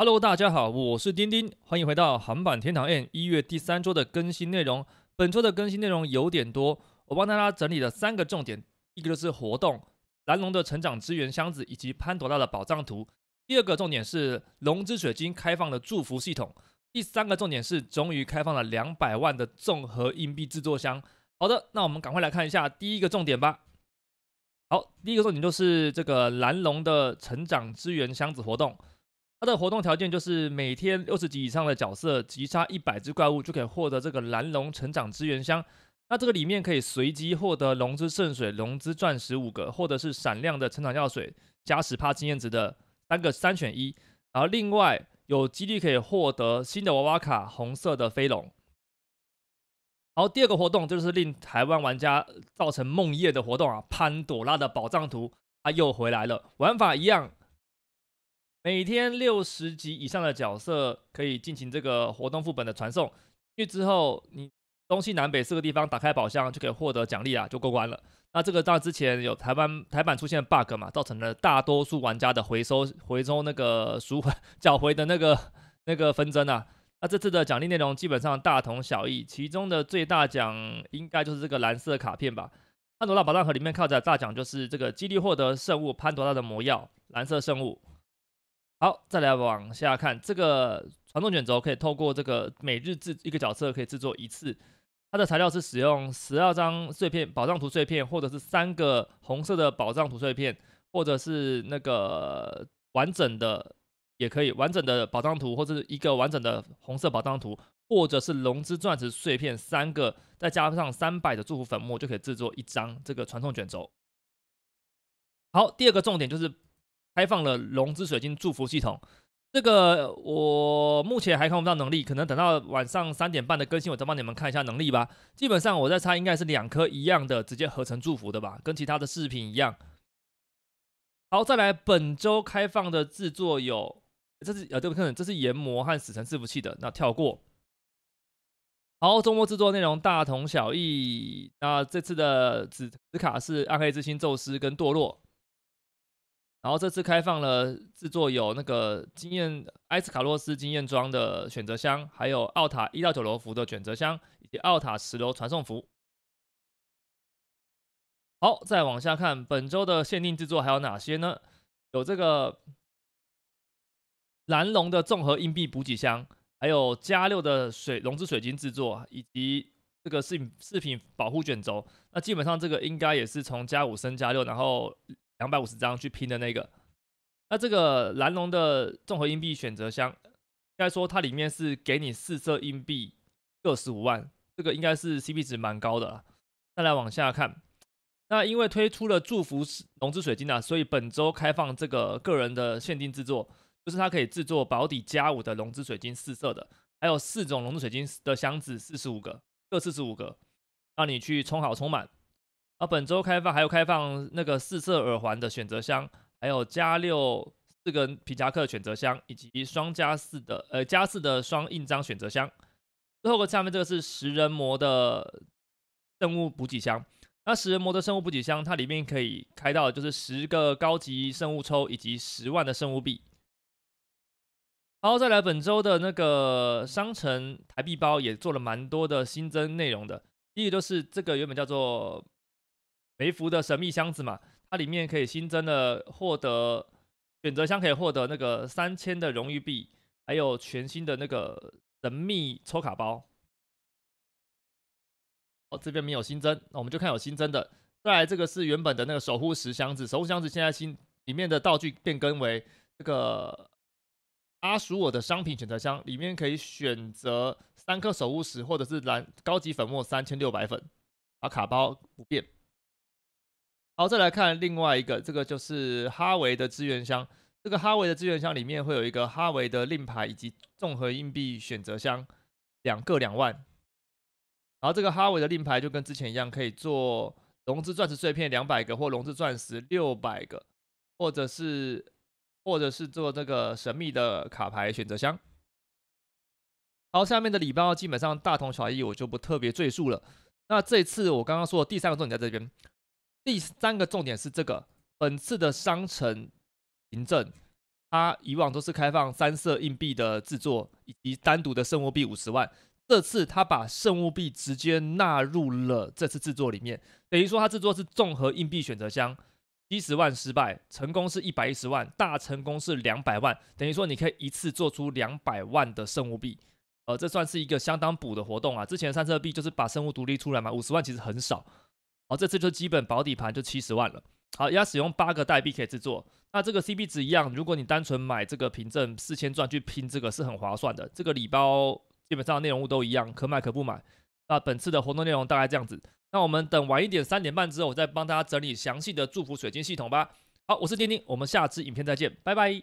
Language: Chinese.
Hello，大家好，我是丁丁，欢迎回到韩版天堂宴一月第三周的更新内容。本周的更新内容有点多，我帮大家整理了三个重点，一个就是活动蓝龙的成长资源箱子以及潘朵拉的宝藏图；第二个重点是龙之水晶开放的祝福系统；第三个重点是终于开放了两百万的综合硬币制作箱。好的，那我们赶快来看一下第一个重点吧。好，第一个重点就是这个蓝龙的成长资源箱子活动。它的活动条件就是每天六十级以上的角色击杀一百只怪物就可以获得这个蓝龙成长资源箱。那这个里面可以随机获得龙之圣水、龙之钻石五个，或者是闪亮的成长药水加十趴经验值的三个三选一。然后另外有几率可以获得新的娃娃卡，红色的飞龙。然后第二个活动就是令台湾玩家造成梦魇的活动啊，潘朵拉的宝藏图它又回来了，玩法一样。每天六十级以上的角色可以进行这个活动副本的传送，去之后你东西南北四个地方打开宝箱就可以获得奖励啊，就过关了。那这个当之前有台湾台版出现 bug 嘛，造成了大多数玩家的回收回收那个赎回 缴回的那个那个纷争啊。那这次的奖励内容基本上大同小异，其中的最大奖应该就是这个蓝色卡片吧。潘多拉宝藏盒里面靠着大奖就是这个几率获得圣物潘多拉的魔药蓝色圣物。好，再来往下看，这个传送卷轴可以透过这个每日制一个角色可以制作一次，它的材料是使用十二张碎片宝藏图碎片，或者是三个红色的宝藏图碎片，或者是那个完整的也可以完整的宝藏图，或者一个完整的红色宝藏图，或者是龙之钻石碎片三个，再加上三百的祝福粉末就可以制作一张这个传送卷轴。好，第二个重点就是。开放了龙之水晶祝福系统，这个我目前还看不到能力，可能等到晚上三点半的更新，我再帮你们看一下能力吧。基本上我在猜应该是两颗一样的，直接合成祝福的吧，跟其他的饰品一样。好，再来本周开放的制作有，这是呃，对不，可这是研磨和死神伺服器的，那跳过。好，周末制作内容大同小异，那这次的紫紫卡是暗黑之心、宙斯跟堕落。然后这次开放了制作有那个经验埃斯卡洛斯经验装的选择箱，还有奥塔一到九楼服的选择箱，以及奥塔十楼传送服。好，再往下看本周的限定制作还有哪些呢？有这个蓝龙的综合硬币补给箱，还有加六的水龙之水晶制作，以及这个饰饰品保护卷轴。那基本上这个应该也是从加五升加六，然后。两百五十张去拼的那个，那这个蓝龙的综合硬币选择箱，应该说它里面是给你四色硬币二十五万，这个应该是 CP 值蛮高的再来往下看，那因为推出了祝福龙之水晶啊，所以本周开放这个个人的限定制作，就是它可以制作保底加五的龙之水晶四色的，还有四种龙之水晶的箱子四十五个，各四十五个，让你去充好充满。啊，本周开放还有开放那个四色耳环的选择箱，还有加六四个皮夹克选择箱，以及双加四的呃加四的双印章选择箱。最后个下面这个是食人魔的生物补给箱。那食人魔的生物补给箱，它里面可以开到就是十个高级生物抽，以及十万的生物币。然后再来本周的那个商城台币包也做了蛮多的新增内容的，第一个就是这个原本叫做。梅芙的神秘箱子嘛，它里面可以新增的获得选择箱，可以获得那个三千的荣誉币，还有全新的那个神秘抽卡包。哦，这边没有新增，那我们就看有新增的。再来，这个是原本的那个守护石箱子，守护箱子现在新里面的道具变更为这个阿鼠我的商品选择箱，里面可以选择三颗守护石或者是蓝高级粉末三千六百粉，而卡包不变。好，再来看另外一个，这个就是哈维的资源箱。这个哈维的资源箱里面会有一个哈维的令牌以及综合硬币选择箱，两个两万。然后这个哈维的令牌就跟之前一样，可以做龙之钻石碎片两百个，或龙之钻石六百个，或者是或者是做这个神秘的卡牌选择箱。好，下面的礼包基本上大同小异，我就不特别赘述了。那这次我刚刚说的第三个重点在这边。第三个重点是这个，本次的商城凭证，它以往都是开放三色硬币的制作，以及单独的圣物币五十万，这次他把圣物币直接纳入了这次制作里面，等于说他制作是综合硬币选择箱，一十万失败，成功是一百一十万，大成功是两百万，等于说你可以一次做出两百万的圣物币，呃，这算是一个相当补的活动啊，之前三色币就是把圣物独立出来嘛，五十万其实很少。好，这次就基本保底盘就七十万了。好，要使用八个代币可以制作。那这个 CP 值一样，如果你单纯买这个凭证四千钻去拼这个是很划算的。这个礼包基本上内容物都一样，可买可不买。那本次的活动内容大概这样子。那我们等晚一点，三点半之后我再帮大家整理详细的祝福水晶系统吧。好，我是丁丁，我们下次影片再见，拜拜。